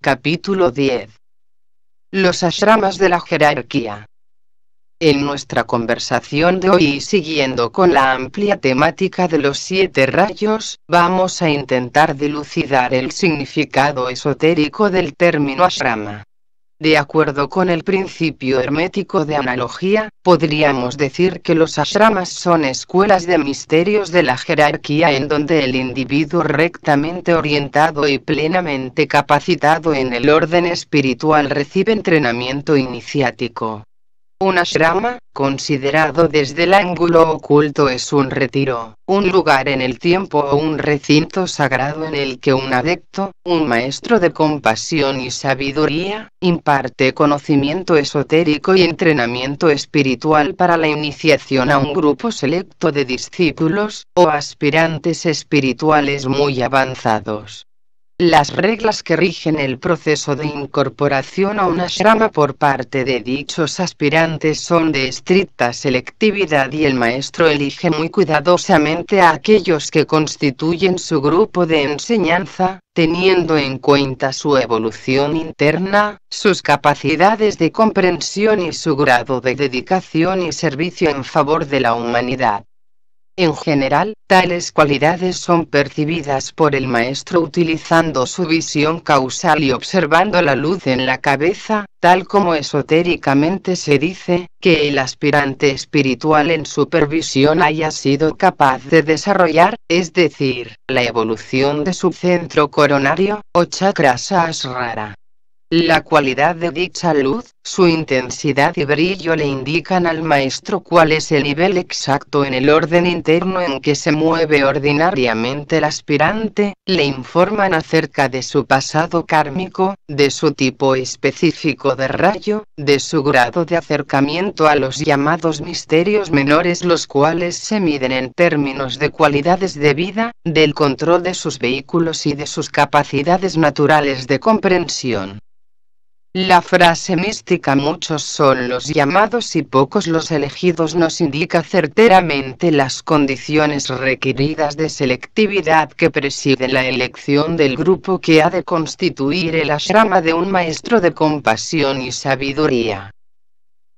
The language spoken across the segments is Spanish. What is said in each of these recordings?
Capítulo 10. Los ashramas de la jerarquía. En nuestra conversación de hoy y siguiendo con la amplia temática de los siete rayos, vamos a intentar dilucidar el significado esotérico del término ashrama. De acuerdo con el principio hermético de analogía, podríamos decir que los ashramas son escuelas de misterios de la jerarquía en donde el individuo rectamente orientado y plenamente capacitado en el orden espiritual recibe entrenamiento iniciático. Un ashrama, considerado desde el ángulo oculto, es un retiro, un lugar en el tiempo o un recinto sagrado en el que un adepto, un maestro de compasión y sabiduría, imparte conocimiento esotérico y entrenamiento espiritual para la iniciación a un grupo selecto de discípulos o aspirantes espirituales muy avanzados las reglas que rigen el proceso de incorporación a una shrama por parte de dichos aspirantes son de estricta selectividad y el maestro elige muy cuidadosamente a aquellos que constituyen su grupo de enseñanza, teniendo en cuenta su evolución interna, sus capacidades de comprensión y su grado de dedicación y servicio en favor de la humanidad. En general, tales cualidades son percibidas por el maestro utilizando su visión causal y observando la luz en la cabeza, tal como esotéricamente se dice, que el aspirante espiritual en supervisión haya sido capaz de desarrollar, es decir, la evolución de su centro coronario, o chakra rara. La cualidad de dicha luz, su intensidad y brillo le indican al maestro cuál es el nivel exacto en el orden interno en que se mueve ordinariamente el aspirante, le informan acerca de su pasado kármico, de su tipo específico de rayo, de su grado de acercamiento a los llamados misterios menores los cuales se miden en términos de cualidades de vida, del control de sus vehículos y de sus capacidades naturales de comprensión. La frase mística muchos son los llamados y pocos los elegidos nos indica certeramente las condiciones requeridas de selectividad que preside la elección del grupo que ha de constituir el ashrama de un maestro de compasión y sabiduría.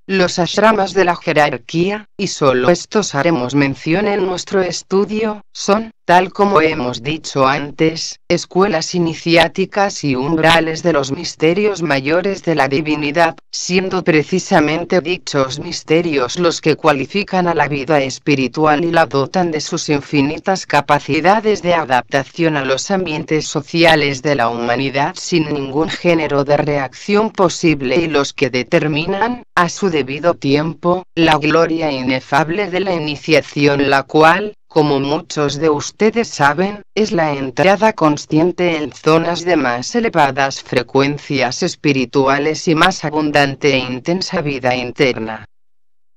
Los ashramas de la jerarquía, y solo estos haremos mención en nuestro estudio, son, tal como hemos dicho antes, escuelas iniciáticas y umbrales de los misterios mayores de la divinidad, siendo precisamente dichos misterios los que cualifican a la vida espiritual y la dotan de sus infinitas capacidades de adaptación a los ambientes sociales de la humanidad sin ningún género de reacción posible y los que determinan, a su debido tiempo, la gloria inefable de la iniciación la cual, como muchos de ustedes saben, es la entrada consciente en zonas de más elevadas frecuencias espirituales y más abundante e intensa vida interna.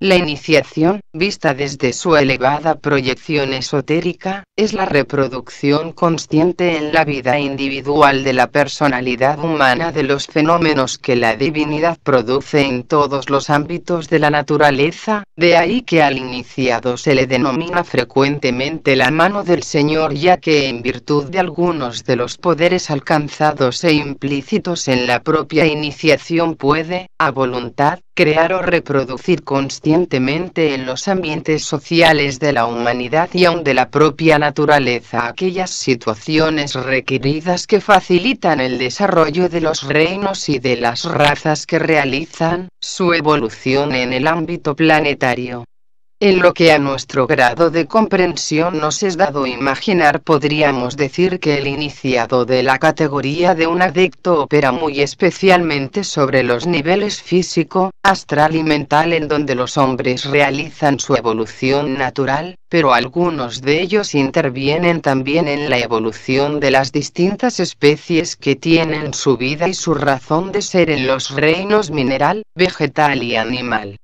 La iniciación, vista desde su elevada proyección esotérica, es la reproducción consciente en la vida individual de la personalidad humana de los fenómenos que la divinidad produce en todos los ámbitos de la naturaleza, de ahí que al iniciado se le denomina frecuentemente la mano del Señor ya que en virtud de algunos de los poderes alcanzados e implícitos en la propia iniciación puede, a voluntad, crear o reproducir conscientemente en los ambientes sociales de la humanidad y aun de la propia naturaleza aquellas situaciones requeridas que facilitan el desarrollo de los reinos y de las razas que realizan su evolución en el ámbito planetario. En lo que a nuestro grado de comprensión nos es dado imaginar podríamos decir que el iniciado de la categoría de un adicto opera muy especialmente sobre los niveles físico, astral y mental en donde los hombres realizan su evolución natural, pero algunos de ellos intervienen también en la evolución de las distintas especies que tienen su vida y su razón de ser en los reinos mineral, vegetal y animal.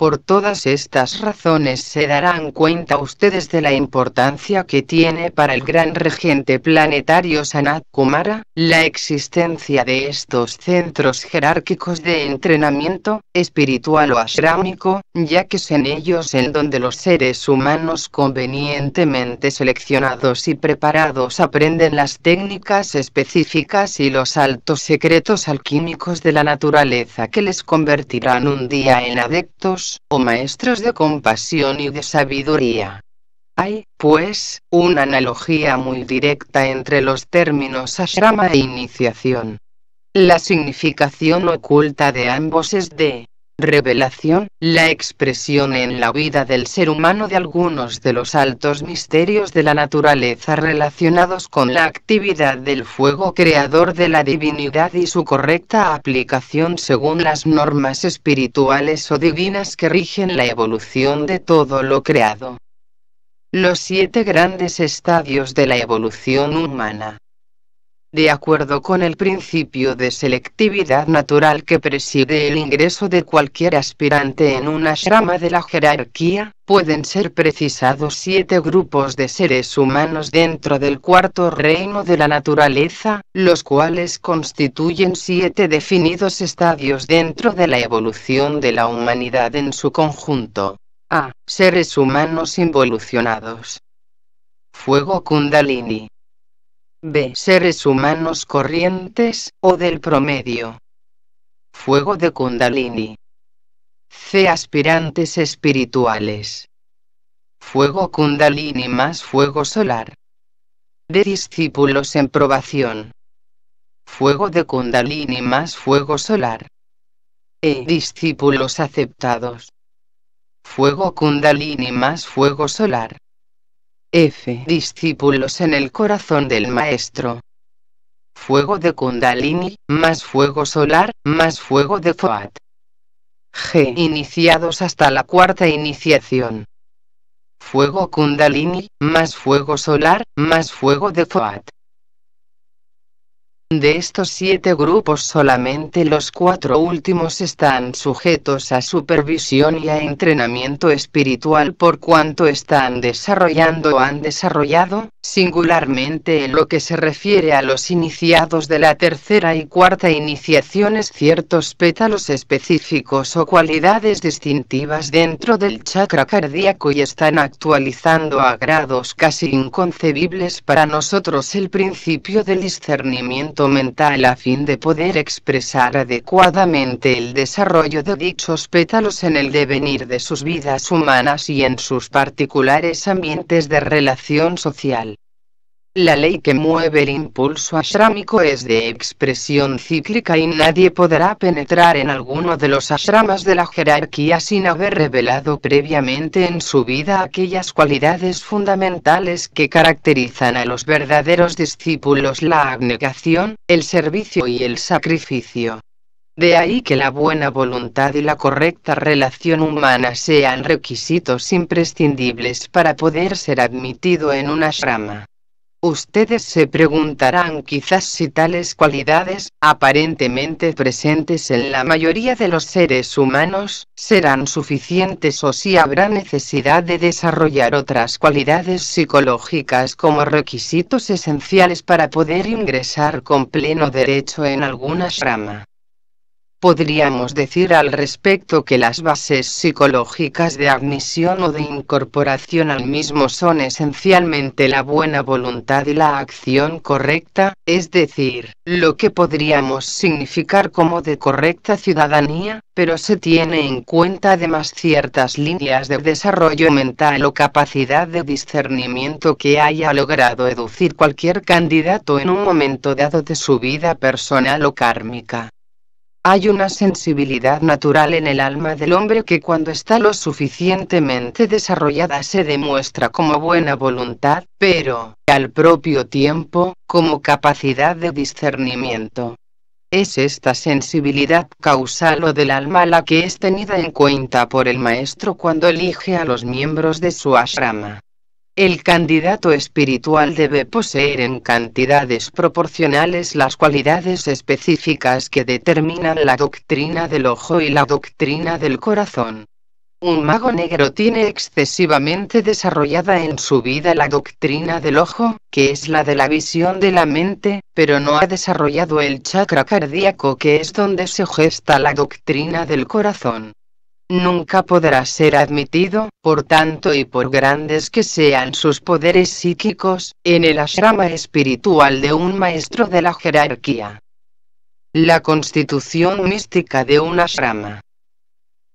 Por todas estas razones se darán cuenta ustedes de la importancia que tiene para el gran regente planetario Sanat Kumara, la existencia de estos centros jerárquicos de entrenamiento, espiritual o ashrámico, ya que es en ellos en donde los seres humanos convenientemente seleccionados y preparados aprenden las técnicas específicas y los altos secretos alquímicos de la naturaleza que les convertirán un día en adeptos o maestros de compasión y de sabiduría. Hay, pues, una analogía muy directa entre los términos ashrama e iniciación. La significación oculta de ambos es de revelación, la expresión en la vida del ser humano de algunos de los altos misterios de la naturaleza relacionados con la actividad del fuego creador de la divinidad y su correcta aplicación según las normas espirituales o divinas que rigen la evolución de todo lo creado. Los siete grandes estadios de la evolución humana de acuerdo con el principio de selectividad natural que preside el ingreso de cualquier aspirante en una rama de la jerarquía, pueden ser precisados siete grupos de seres humanos dentro del cuarto reino de la naturaleza, los cuales constituyen siete definidos estadios dentro de la evolución de la humanidad en su conjunto. A. Seres humanos involucionados. Fuego Kundalini. B. Seres humanos corrientes, o del promedio. Fuego de Kundalini. C. Aspirantes espirituales. Fuego Kundalini más fuego solar. D. Discípulos en probación. Fuego de Kundalini más fuego solar. E. Discípulos aceptados. Fuego Kundalini más fuego solar. F. Discípulos en el corazón del Maestro. Fuego de Kundalini, más fuego solar, más fuego de Fuat. G. Iniciados hasta la cuarta iniciación. Fuego Kundalini, más fuego solar, más fuego de Fuat. De estos siete grupos solamente los cuatro últimos están sujetos a supervisión y a entrenamiento espiritual por cuanto están desarrollando o han desarrollado, singularmente en lo que se refiere a los iniciados de la tercera y cuarta iniciaciones ciertos pétalos específicos o cualidades distintivas dentro del chakra cardíaco y están actualizando a grados casi inconcebibles para nosotros el principio del discernimiento mental a fin de poder expresar adecuadamente el desarrollo de dichos pétalos en el devenir de sus vidas humanas y en sus particulares ambientes de relación social. La ley que mueve el impulso ashrámico es de expresión cíclica y nadie podrá penetrar en alguno de los ashramas de la jerarquía sin haber revelado previamente en su vida aquellas cualidades fundamentales que caracterizan a los verdaderos discípulos la abnegación, el servicio y el sacrificio. De ahí que la buena voluntad y la correcta relación humana sean requisitos imprescindibles para poder ser admitido en un ashrama. Ustedes se preguntarán quizás si tales cualidades, aparentemente presentes en la mayoría de los seres humanos, serán suficientes o si habrá necesidad de desarrollar otras cualidades psicológicas como requisitos esenciales para poder ingresar con pleno derecho en alguna rama. Podríamos decir al respecto que las bases psicológicas de admisión o de incorporación al mismo son esencialmente la buena voluntad y la acción correcta, es decir, lo que podríamos significar como de correcta ciudadanía, pero se tiene en cuenta además ciertas líneas de desarrollo mental o capacidad de discernimiento que haya logrado educir cualquier candidato en un momento dado de su vida personal o kármica. Hay una sensibilidad natural en el alma del hombre que cuando está lo suficientemente desarrollada se demuestra como buena voluntad, pero, al propio tiempo, como capacidad de discernimiento. Es esta sensibilidad causal o del alma la que es tenida en cuenta por el maestro cuando elige a los miembros de su ashrama. El candidato espiritual debe poseer en cantidades proporcionales las cualidades específicas que determinan la doctrina del ojo y la doctrina del corazón. Un mago negro tiene excesivamente desarrollada en su vida la doctrina del ojo, que es la de la visión de la mente, pero no ha desarrollado el chakra cardíaco que es donde se gesta la doctrina del corazón nunca podrá ser admitido, por tanto y por grandes que sean sus poderes psíquicos, en el ashrama espiritual de un maestro de la jerarquía. La constitución mística de un ashrama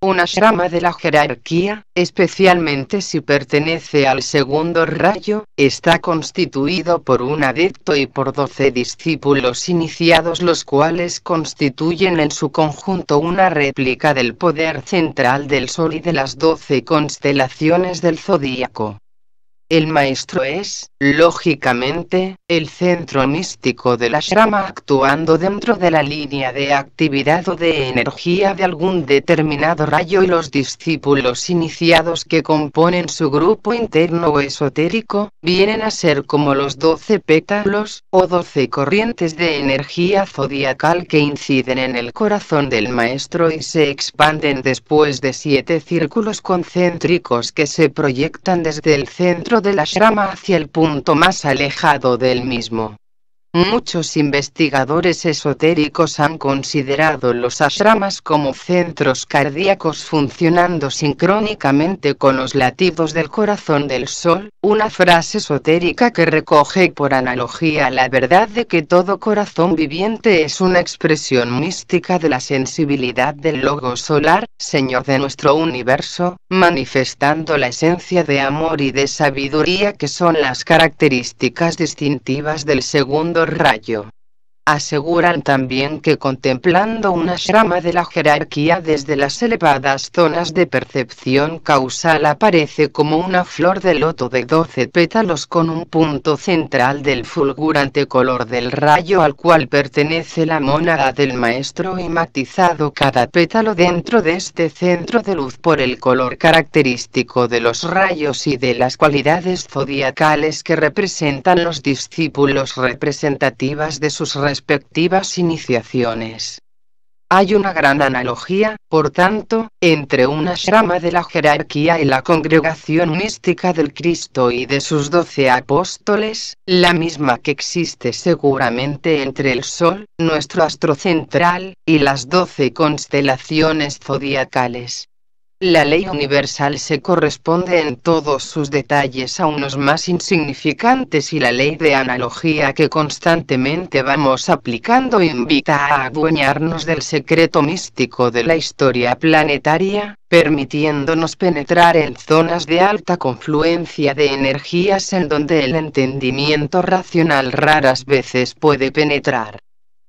una rama de la jerarquía, especialmente si pertenece al segundo rayo, está constituido por un adepto y por doce discípulos iniciados los cuales constituyen en su conjunto una réplica del poder central del Sol y de las doce constelaciones del Zodíaco. El maestro es, lógicamente, el centro místico de la actuando dentro de la línea de actividad o de energía de algún determinado rayo y los discípulos iniciados que componen su grupo interno o esotérico, vienen a ser como los doce pétalos, o doce corrientes de energía zodiacal que inciden en el corazón del maestro y se expanden después de siete círculos concéntricos que se proyectan desde el centro de la rama hacia el punto más alejado del mismo. Muchos investigadores esotéricos han considerado los ashramas como centros cardíacos funcionando sincrónicamente con los latidos del corazón del sol, una frase esotérica que recoge por analogía la verdad de que todo corazón viviente es una expresión mística de la sensibilidad del logo solar, señor de nuestro universo, manifestando la esencia de amor y de sabiduría que son las características distintivas del segundo rayo Aseguran también que contemplando una rama de la jerarquía desde las elevadas zonas de percepción causal aparece como una flor de loto de 12 pétalos con un punto central del fulgurante color del rayo al cual pertenece la mónada del maestro y matizado cada pétalo dentro de este centro de luz por el color característico de los rayos y de las cualidades zodiacales que representan los discípulos representativas de sus respectivas iniciaciones. Hay una gran analogía, por tanto, entre una rama de la jerarquía y la congregación mística del Cristo y de sus doce apóstoles, la misma que existe seguramente entre el Sol, nuestro astro central, y las doce constelaciones zodiacales. La ley universal se corresponde en todos sus detalles a unos más insignificantes y la ley de analogía que constantemente vamos aplicando invita a adueñarnos del secreto místico de la historia planetaria, permitiéndonos penetrar en zonas de alta confluencia de energías en donde el entendimiento racional raras veces puede penetrar.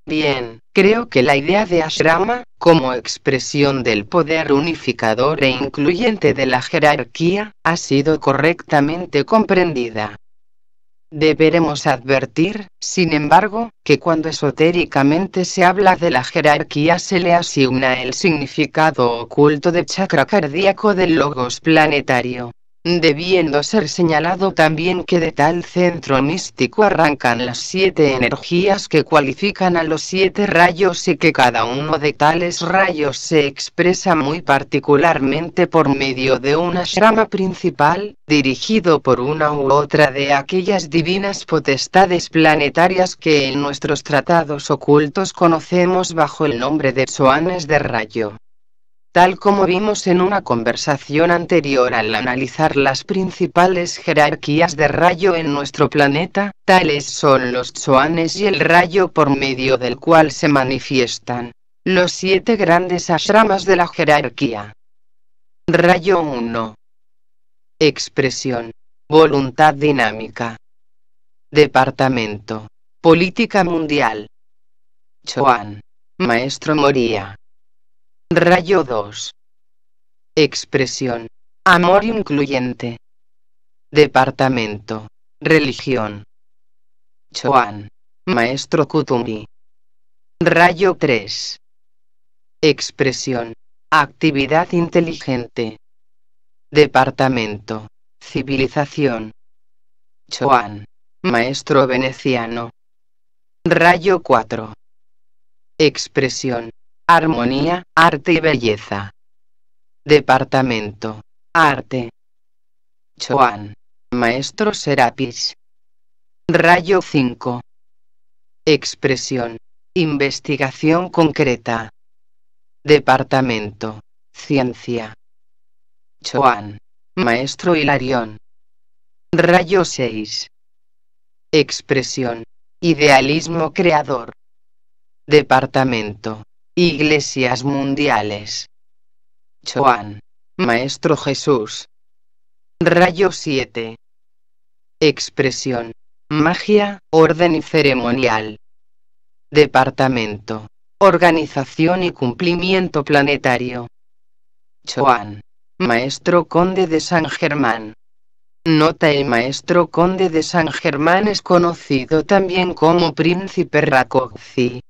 Bien, creo que la idea de ashrama, como expresión del poder unificador e incluyente de la jerarquía, ha sido correctamente comprendida. Deberemos advertir, sin embargo, que cuando esotéricamente se habla de la jerarquía se le asigna el significado oculto de chakra cardíaco del logos planetario debiendo ser señalado también que de tal centro místico arrancan las siete energías que cualifican a los siete rayos y que cada uno de tales rayos se expresa muy particularmente por medio de una shrama principal, dirigido por una u otra de aquellas divinas potestades planetarias que en nuestros tratados ocultos conocemos bajo el nombre de soanes de rayo tal como vimos en una conversación anterior al analizar las principales jerarquías de rayo en nuestro planeta, tales son los Choanes y el rayo por medio del cual se manifiestan los siete grandes ashramas de la jerarquía. Rayo 1. Expresión. Voluntad dinámica. Departamento. Política mundial. Choan. Maestro Moría. Rayo 2. Expresión. Amor incluyente. Departamento. Religión. Choan. Maestro Kutumi. Rayo 3. Expresión. Actividad inteligente. Departamento. Civilización. Choan. Maestro veneciano. Rayo 4. Expresión. Armonía, Arte y Belleza. Departamento. Arte. Chuan, Maestro Serapis. Rayo 5. Expresión. Investigación concreta. Departamento. Ciencia. Chuan, Maestro Hilarión. Rayo 6. Expresión. Idealismo creador. Departamento. Iglesias mundiales. Juan. Maestro Jesús. Rayo 7. Expresión. Magia, orden y ceremonial. Departamento. Organización y cumplimiento planetario. joan Maestro Conde de San Germán. Nota El maestro conde de San Germán es conocido también como príncipe Rakozzi.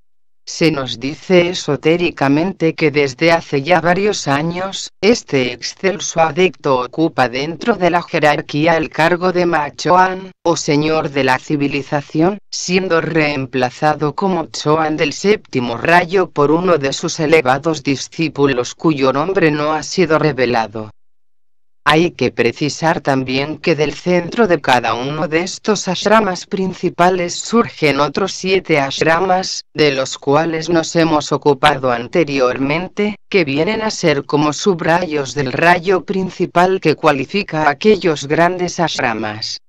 Se nos dice esotéricamente que desde hace ya varios años, este excelso adicto ocupa dentro de la jerarquía el cargo de Machoan, o señor de la civilización, siendo reemplazado como Choan del séptimo rayo por uno de sus elevados discípulos cuyo nombre no ha sido revelado. Hay que precisar también que del centro de cada uno de estos ashramas principales surgen otros siete ashramas, de los cuales nos hemos ocupado anteriormente, que vienen a ser como subrayos del rayo principal que cualifica aquellos grandes ashramas.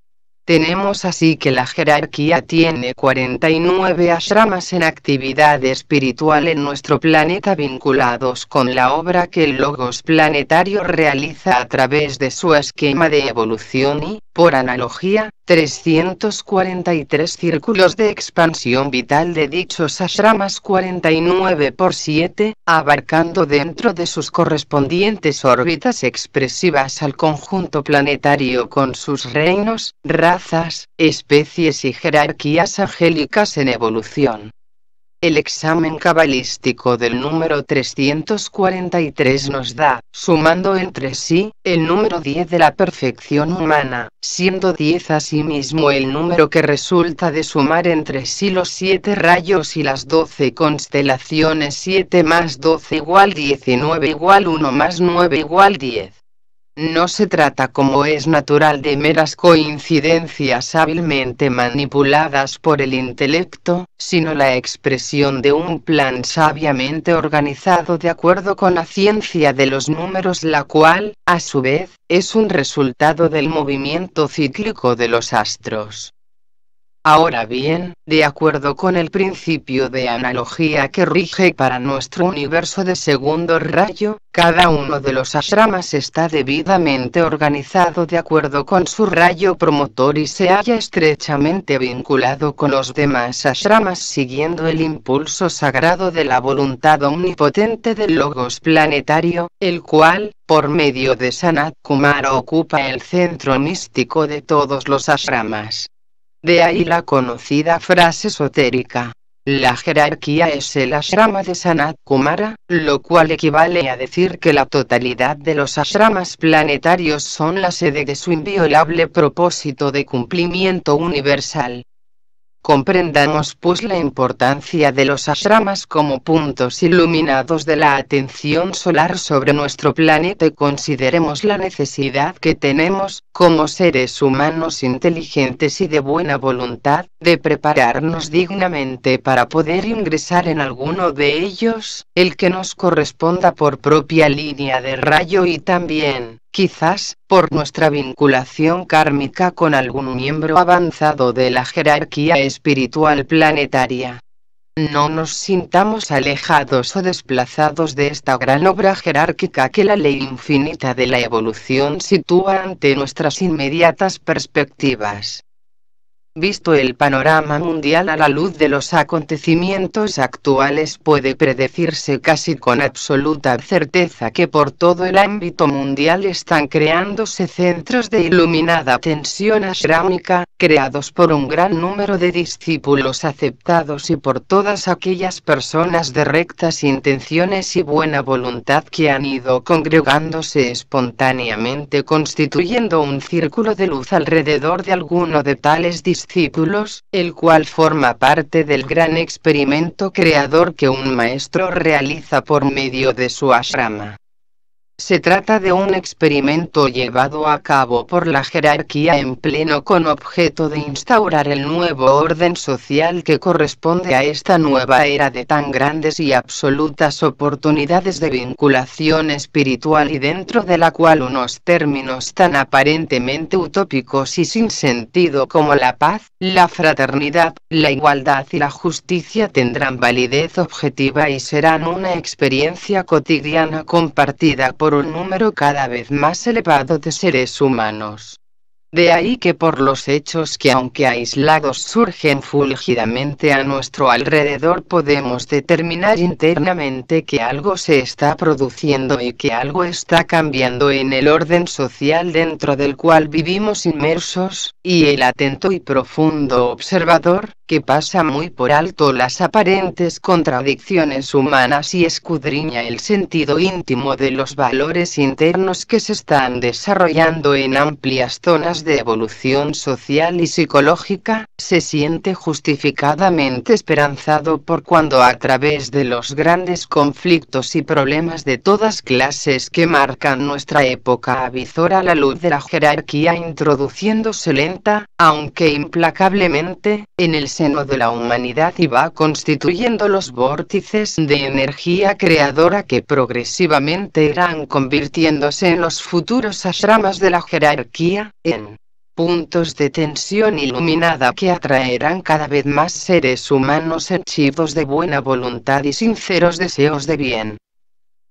Tenemos así que la jerarquía tiene 49 ashramas en actividad espiritual en nuestro planeta vinculados con la obra que el Logos planetario realiza a través de su esquema de evolución y, por analogía, 343 círculos de expansión vital de dichos ashramas 49 por 7, abarcando dentro de sus correspondientes órbitas expresivas al conjunto planetario con sus reinos, razas, especies y jerarquías angélicas en evolución. El examen cabalístico del número 343 nos da, sumando entre sí, el número 10 de la perfección humana, siendo 10 asimismo el número que resulta de sumar entre sí los 7 rayos y las 12 constelaciones 7 más 12 igual 19 igual 1 más 9 igual 10. No se trata, como es natural, de meras coincidencias hábilmente manipuladas por el intelecto, sino la expresión de un plan sabiamente organizado de acuerdo con la ciencia de los números, la cual, a su vez, es un resultado del movimiento cíclico de los astros. Ahora bien, de acuerdo con el principio de analogía que rige para nuestro universo de segundo rayo, cada uno de los ashramas está debidamente organizado de acuerdo con su rayo promotor y se halla estrechamente vinculado con los demás ashramas siguiendo el impulso sagrado de la voluntad omnipotente del logos planetario, el cual, por medio de Sanat Kumar ocupa el centro místico de todos los ashramas. De ahí la conocida frase esotérica. La jerarquía es el ashrama de Sanat Kumara, lo cual equivale a decir que la totalidad de los ashramas planetarios son la sede de su inviolable propósito de cumplimiento universal. Comprendamos pues la importancia de los ashramas como puntos iluminados de la atención solar sobre nuestro planeta y consideremos la necesidad que tenemos, como seres humanos inteligentes y de buena voluntad, de prepararnos dignamente para poder ingresar en alguno de ellos, el que nos corresponda por propia línea de rayo y también, quizás, por nuestra vinculación kármica con algún miembro avanzado de la jerarquía espiritual planetaria. No nos sintamos alejados o desplazados de esta gran obra jerárquica que la ley infinita de la evolución sitúa ante nuestras inmediatas perspectivas. Visto el panorama mundial a la luz de los acontecimientos actuales puede predecirse casi con absoluta certeza que por todo el ámbito mundial están creándose centros de iluminada tensión ashrámica, creados por un gran número de discípulos aceptados y por todas aquellas personas de rectas intenciones y buena voluntad que han ido congregándose espontáneamente constituyendo un círculo de luz alrededor de alguno de tales discípulos el cual forma parte del gran experimento creador que un maestro realiza por medio de su ashrama. Se trata de un experimento llevado a cabo por la jerarquía en pleno con objeto de instaurar el nuevo orden social que corresponde a esta nueva era de tan grandes y absolutas oportunidades de vinculación espiritual y dentro de la cual unos términos tan aparentemente utópicos y sin sentido como la paz, la fraternidad, la igualdad y la justicia tendrán validez objetiva y serán una experiencia cotidiana compartida por un número cada vez más elevado de seres humanos. De ahí que por los hechos que aunque aislados surgen fulgidamente a nuestro alrededor podemos determinar internamente que algo se está produciendo y que algo está cambiando en el orden social dentro del cual vivimos inmersos, y el atento y profundo observador, que pasa muy por alto las aparentes contradicciones humanas y escudriña el sentido íntimo de los valores internos que se están desarrollando en amplias zonas de evolución social y psicológica, se siente justificadamente esperanzado por cuando a través de los grandes conflictos y problemas de todas clases que marcan nuestra época avizora la luz de la jerarquía introduciéndose lenta, aunque implacablemente, en el seno de la humanidad y va constituyendo los vórtices de energía creadora que progresivamente irán convirtiéndose en los futuros ashramas de la jerarquía, en puntos de tensión iluminada que atraerán cada vez más seres humanos henchidos de buena voluntad y sinceros deseos de bien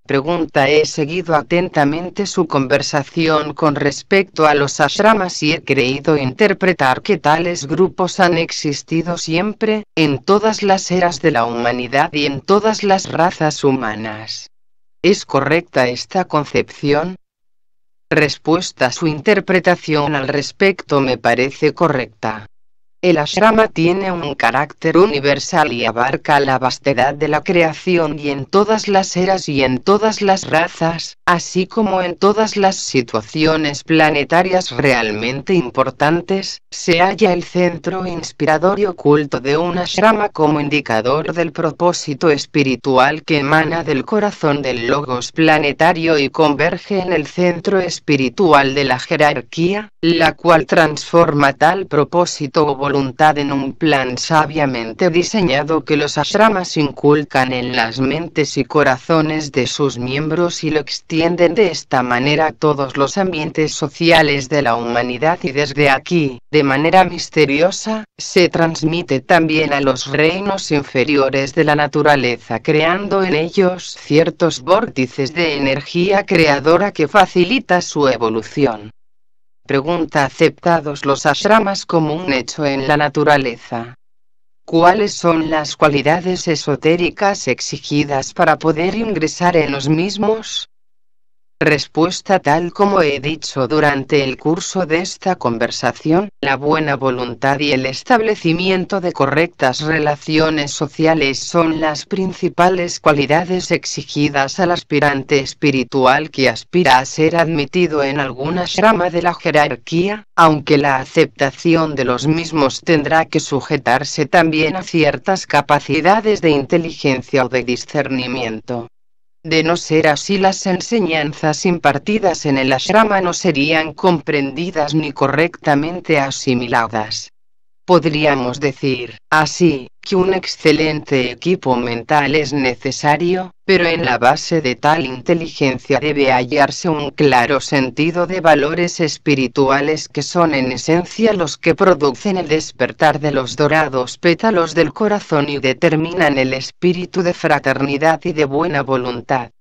pregunta he seguido atentamente su conversación con respecto a los ashramas y he creído interpretar que tales grupos han existido siempre, en todas las eras de la humanidad y en todas las razas humanas. ¿Es correcta esta concepción? Respuesta Su interpretación al respecto me parece correcta. El ashrama tiene un carácter universal y abarca la vastedad de la creación y en todas las eras y en todas las razas, así como en todas las situaciones planetarias realmente importantes, se halla el centro inspirador y oculto de un ashrama como indicador del propósito espiritual que emana del corazón del logos planetario y converge en el centro espiritual de la jerarquía, la cual transforma tal propósito voluntad en un plan sabiamente diseñado que los ashramas inculcan en las mentes y corazones de sus miembros y lo extienden de esta manera a todos los ambientes sociales de la humanidad y desde aquí, de manera misteriosa, se transmite también a los reinos inferiores de la naturaleza creando en ellos ciertos vórtices de energía creadora que facilita su evolución pregunta aceptados los ashramas como un hecho en la naturaleza. ¿Cuáles son las cualidades esotéricas exigidas para poder ingresar en los mismos? Respuesta Tal como he dicho durante el curso de esta conversación, la buena voluntad y el establecimiento de correctas relaciones sociales son las principales cualidades exigidas al aspirante espiritual que aspira a ser admitido en alguna rama de la jerarquía, aunque la aceptación de los mismos tendrá que sujetarse también a ciertas capacidades de inteligencia o de discernimiento. De no ser así las enseñanzas impartidas en el ashrama no serían comprendidas ni correctamente asimiladas. Podríamos decir, así, que un excelente equipo mental es necesario, pero en la base de tal inteligencia debe hallarse un claro sentido de valores espirituales que son en esencia los que producen el despertar de los dorados pétalos del corazón y determinan el espíritu de fraternidad y de buena voluntad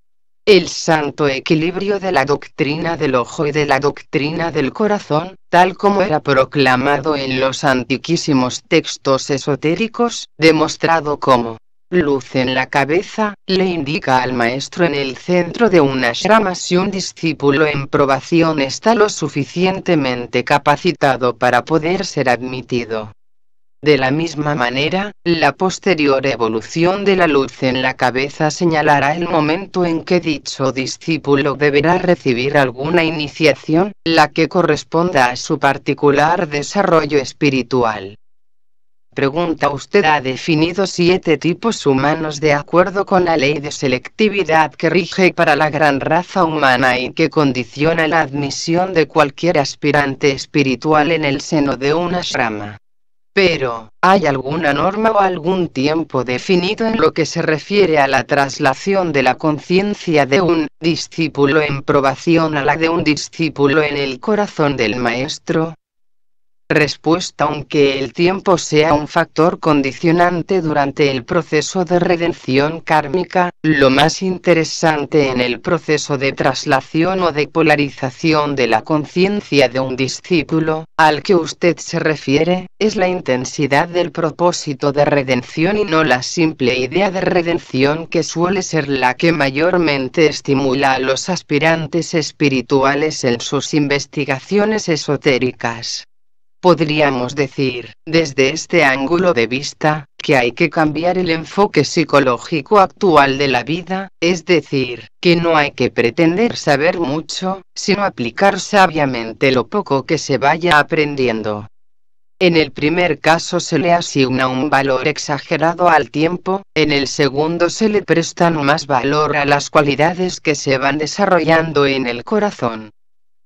el santo equilibrio de la doctrina del ojo y de la doctrina del corazón, tal como era proclamado en los antiquísimos textos esotéricos, demostrado como luz en la cabeza, le indica al maestro en el centro de una shrama si un discípulo en probación está lo suficientemente capacitado para poder ser admitido. De la misma manera, la posterior evolución de la luz en la cabeza señalará el momento en que dicho discípulo deberá recibir alguna iniciación, la que corresponda a su particular desarrollo espiritual. Pregunta usted ha definido siete tipos humanos de acuerdo con la ley de selectividad que rige para la gran raza humana y que condiciona la admisión de cualquier aspirante espiritual en el seno de una shrama. Pero, ¿hay alguna norma o algún tiempo definido en lo que se refiere a la traslación de la conciencia de un discípulo en probación a la de un discípulo en el corazón del maestro? Respuesta Aunque el tiempo sea un factor condicionante durante el proceso de redención kármica, lo más interesante en el proceso de traslación o de polarización de la conciencia de un discípulo, al que usted se refiere, es la intensidad del propósito de redención y no la simple idea de redención que suele ser la que mayormente estimula a los aspirantes espirituales en sus investigaciones esotéricas podríamos decir, desde este ángulo de vista, que hay que cambiar el enfoque psicológico actual de la vida, es decir, que no hay que pretender saber mucho, sino aplicar sabiamente lo poco que se vaya aprendiendo. En el primer caso se le asigna un valor exagerado al tiempo, en el segundo se le prestan más valor a las cualidades que se van desarrollando en el corazón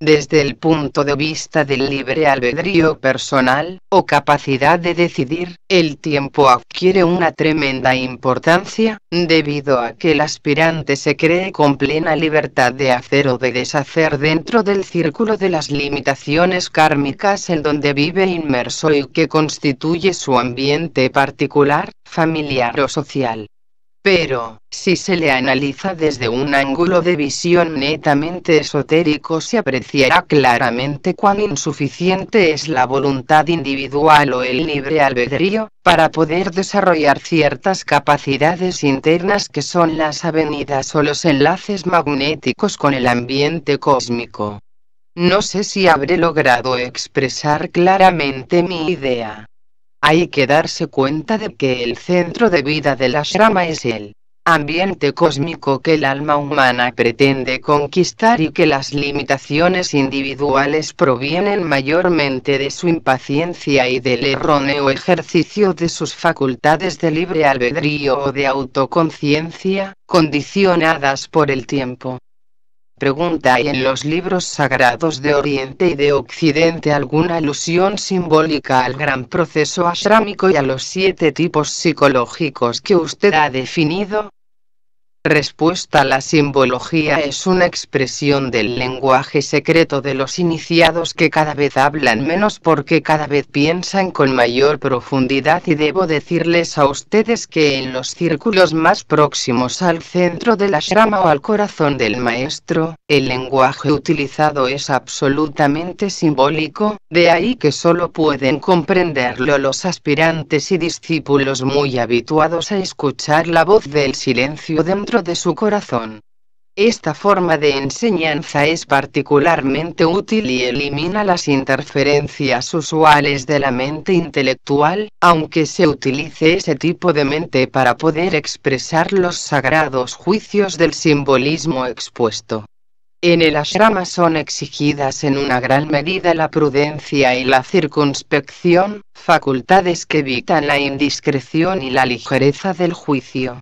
desde el punto de vista del libre albedrío personal, o capacidad de decidir, el tiempo adquiere una tremenda importancia, debido a que el aspirante se cree con plena libertad de hacer o de deshacer dentro del círculo de las limitaciones kármicas en donde vive inmerso y que constituye su ambiente particular, familiar o social. Pero, si se le analiza desde un ángulo de visión netamente esotérico se apreciará claramente cuán insuficiente es la voluntad individual o el libre albedrío, para poder desarrollar ciertas capacidades internas que son las avenidas o los enlaces magnéticos con el ambiente cósmico. No sé si habré logrado expresar claramente mi idea. Hay que darse cuenta de que el centro de vida de la ashrama es el ambiente cósmico que el alma humana pretende conquistar y que las limitaciones individuales provienen mayormente de su impaciencia y del erróneo ejercicio de sus facultades de libre albedrío o de autoconciencia, condicionadas por el tiempo. Pregunta, ¿hay en los libros sagrados de Oriente y de Occidente alguna alusión simbólica al gran proceso ashrámico y a los siete tipos psicológicos que usted ha definido? Respuesta La simbología es una expresión del lenguaje secreto de los iniciados que cada vez hablan menos porque cada vez piensan con mayor profundidad y debo decirles a ustedes que en los círculos más próximos al centro de la shrama o al corazón del maestro, el lenguaje utilizado es absolutamente simbólico, de ahí que solo pueden comprenderlo los aspirantes y discípulos muy habituados a escuchar la voz del silencio dentro de su corazón. Esta forma de enseñanza es particularmente útil y elimina las interferencias usuales de la mente intelectual, aunque se utilice ese tipo de mente para poder expresar los sagrados juicios del simbolismo expuesto. En el ashrama son exigidas en una gran medida la prudencia y la circunspección, facultades que evitan la indiscreción y la ligereza del juicio.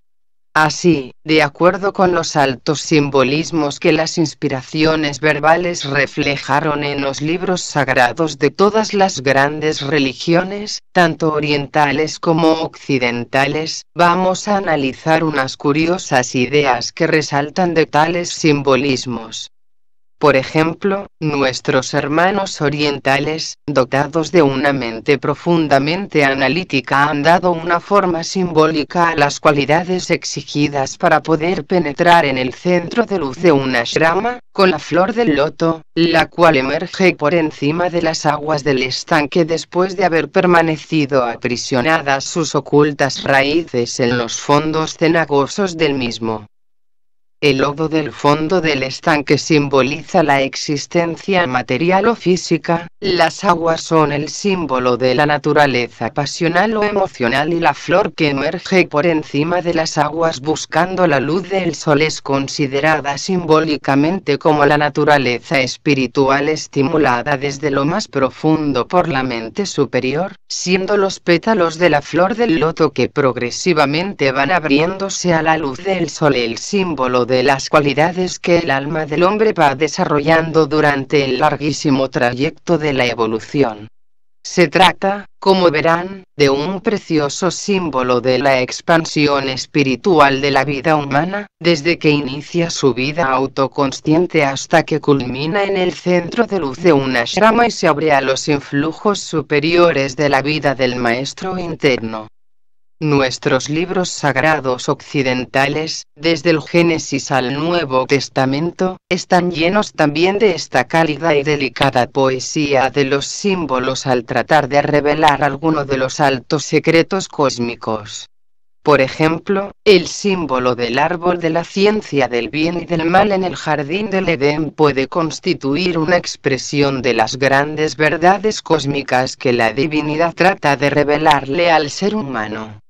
Así, de acuerdo con los altos simbolismos que las inspiraciones verbales reflejaron en los libros sagrados de todas las grandes religiones, tanto orientales como occidentales, vamos a analizar unas curiosas ideas que resaltan de tales simbolismos. Por ejemplo, nuestros hermanos orientales, dotados de una mente profundamente analítica, han dado una forma simbólica a las cualidades exigidas para poder penetrar en el centro de luz de un ashrama, con la flor del loto, la cual emerge por encima de las aguas del estanque después de haber permanecido aprisionadas sus ocultas raíces en los fondos cenagosos del mismo. El lodo del fondo del estanque simboliza la existencia material o física, las aguas son el símbolo de la naturaleza pasional o emocional y la flor que emerge por encima de las aguas buscando la luz del sol es considerada simbólicamente como la naturaleza espiritual estimulada desde lo más profundo por la mente superior, siendo los pétalos de la flor del loto que progresivamente van abriéndose a la luz del sol el símbolo de las cualidades que el alma del hombre va desarrollando durante el larguísimo trayecto de la evolución. Se trata, como verán, de un precioso símbolo de la expansión espiritual de la vida humana, desde que inicia su vida autoconsciente hasta que culmina en el centro de luz de una shrama y se abre a los influjos superiores de la vida del maestro interno. Nuestros libros sagrados occidentales, desde el Génesis al Nuevo Testamento, están llenos también de esta cálida y delicada poesía de los símbolos al tratar de revelar alguno de los altos secretos cósmicos. Por ejemplo, el símbolo del árbol de la ciencia del bien y del mal en el jardín del Edén puede constituir una expresión de las grandes verdades cósmicas que la divinidad trata de revelarle al ser humano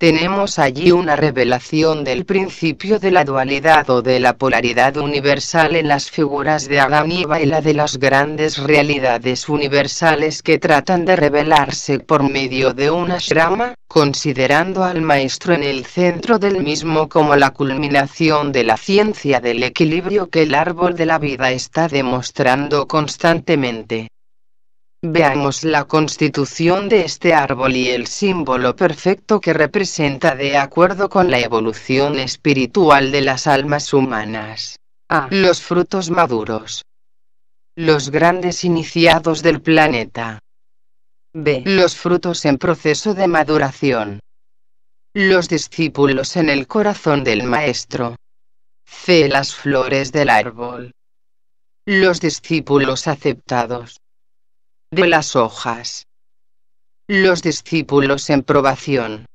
tenemos allí una revelación del principio de la dualidad o de la polaridad universal en las figuras de Adán y Eva y la de las grandes realidades universales que tratan de revelarse por medio de una shrama, considerando al maestro en el centro del mismo como la culminación de la ciencia del equilibrio que el árbol de la vida está demostrando constantemente. Veamos la constitución de este árbol y el símbolo perfecto que representa de acuerdo con la evolución espiritual de las almas humanas. A. Los frutos maduros. Los grandes iniciados del planeta. B. Los frutos en proceso de maduración. Los discípulos en el corazón del Maestro. C. Las flores del árbol. Los discípulos aceptados de las hojas. Los discípulos en probación.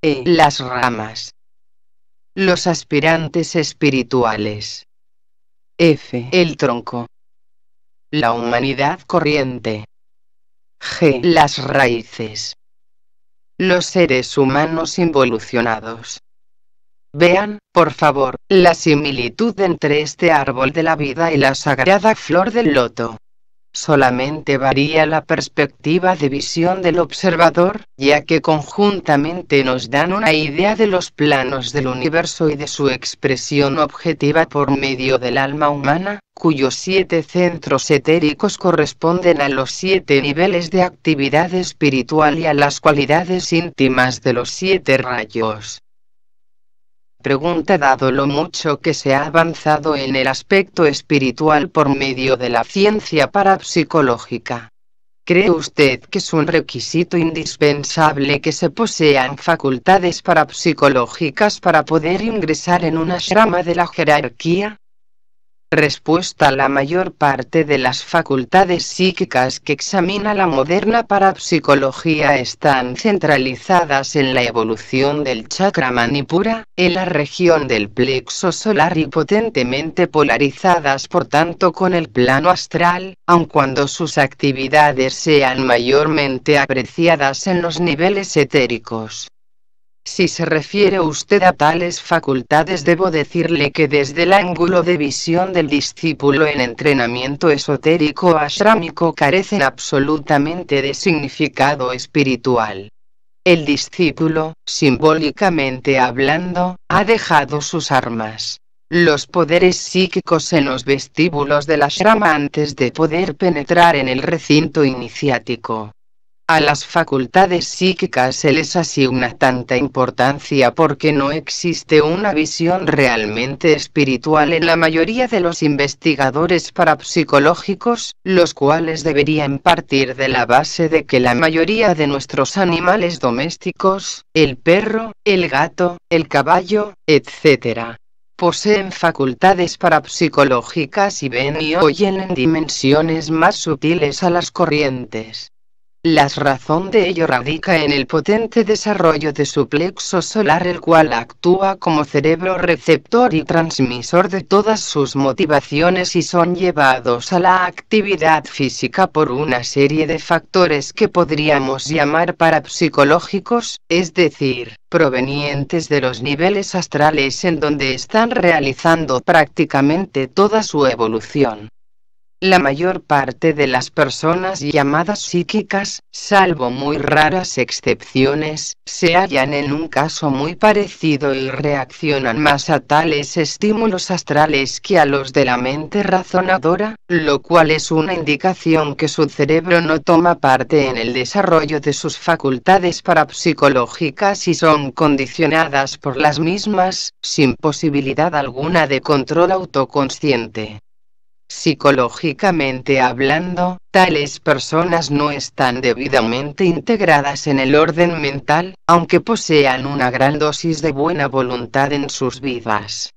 E. Las ramas. Los aspirantes espirituales. F. El tronco. La humanidad corriente. G. Las raíces. Los seres humanos involucionados. Vean, por favor, la similitud entre este árbol de la vida y la sagrada flor del loto solamente varía la perspectiva de visión del observador, ya que conjuntamente nos dan una idea de los planos del universo y de su expresión objetiva por medio del alma humana, cuyos siete centros etéricos corresponden a los siete niveles de actividad espiritual y a las cualidades íntimas de los siete rayos pregunta dado lo mucho que se ha avanzado en el aspecto espiritual por medio de la ciencia parapsicológica. ¿Cree usted que es un requisito indispensable que se posean facultades parapsicológicas para poder ingresar en una rama de la jerarquía? respuesta la mayor parte de las facultades psíquicas que examina la moderna parapsicología están centralizadas en la evolución del chakra manipura, en la región del plexo solar y potentemente polarizadas por tanto con el plano astral, aun cuando sus actividades sean mayormente apreciadas en los niveles etéricos. Si se refiere usted a tales facultades, debo decirle que desde el ángulo de visión del discípulo en entrenamiento esotérico ashrámico carecen absolutamente de significado espiritual. El discípulo, simbólicamente hablando, ha dejado sus armas. Los poderes psíquicos en los vestíbulos de ashrama antes de poder penetrar en el recinto iniciático. A las facultades psíquicas se les asigna tanta importancia porque no existe una visión realmente espiritual en la mayoría de los investigadores parapsicológicos, los cuales deberían partir de la base de que la mayoría de nuestros animales domésticos, el perro, el gato, el caballo, etc., poseen facultades parapsicológicas y ven y oyen en dimensiones más sutiles a las corrientes la razón de ello radica en el potente desarrollo de su plexo solar el cual actúa como cerebro receptor y transmisor de todas sus motivaciones y son llevados a la actividad física por una serie de factores que podríamos llamar parapsicológicos, es decir, provenientes de los niveles astrales en donde están realizando prácticamente toda su evolución. La mayor parte de las personas llamadas psíquicas, salvo muy raras excepciones, se hallan en un caso muy parecido y reaccionan más a tales estímulos astrales que a los de la mente razonadora, lo cual es una indicación que su cerebro no toma parte en el desarrollo de sus facultades parapsicológicas y son condicionadas por las mismas, sin posibilidad alguna de control autoconsciente. Psicológicamente hablando, tales personas no están debidamente integradas en el orden mental, aunque posean una gran dosis de buena voluntad en sus vidas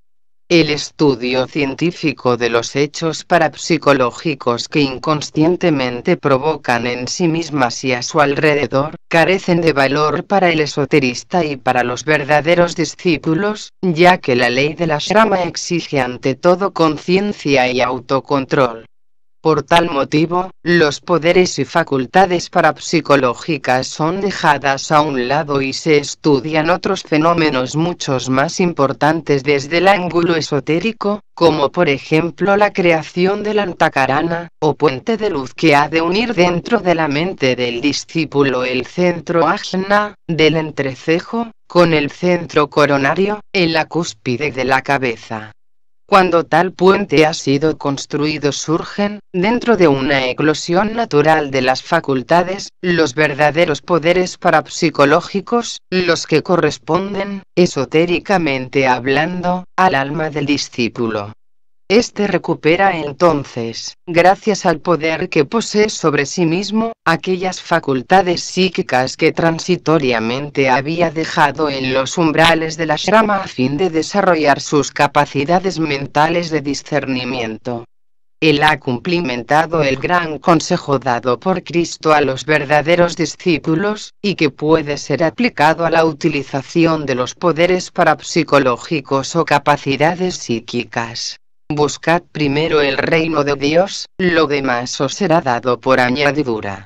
el estudio científico de los hechos parapsicológicos que inconscientemente provocan en sí mismas y a su alrededor, carecen de valor para el esoterista y para los verdaderos discípulos, ya que la ley de la Shrama exige ante todo conciencia y autocontrol. Por tal motivo, los poderes y facultades parapsicológicas son dejadas a un lado y se estudian otros fenómenos muchos más importantes desde el ángulo esotérico, como por ejemplo la creación del antacarana, o puente de luz que ha de unir dentro de la mente del discípulo el centro ajna, del entrecejo, con el centro coronario, en la cúspide de la cabeza. Cuando tal puente ha sido construido surgen, dentro de una eclosión natural de las facultades, los verdaderos poderes parapsicológicos, los que corresponden, esotéricamente hablando, al alma del discípulo. Este recupera entonces, gracias al poder que posee sobre sí mismo, aquellas facultades psíquicas que transitoriamente había dejado en los umbrales de la Shrama a fin de desarrollar sus capacidades mentales de discernimiento. Él ha cumplimentado el gran consejo dado por Cristo a los verdaderos discípulos, y que puede ser aplicado a la utilización de los poderes parapsicológicos o capacidades psíquicas. Buscad primero el reino de Dios, lo demás os será dado por añadidura.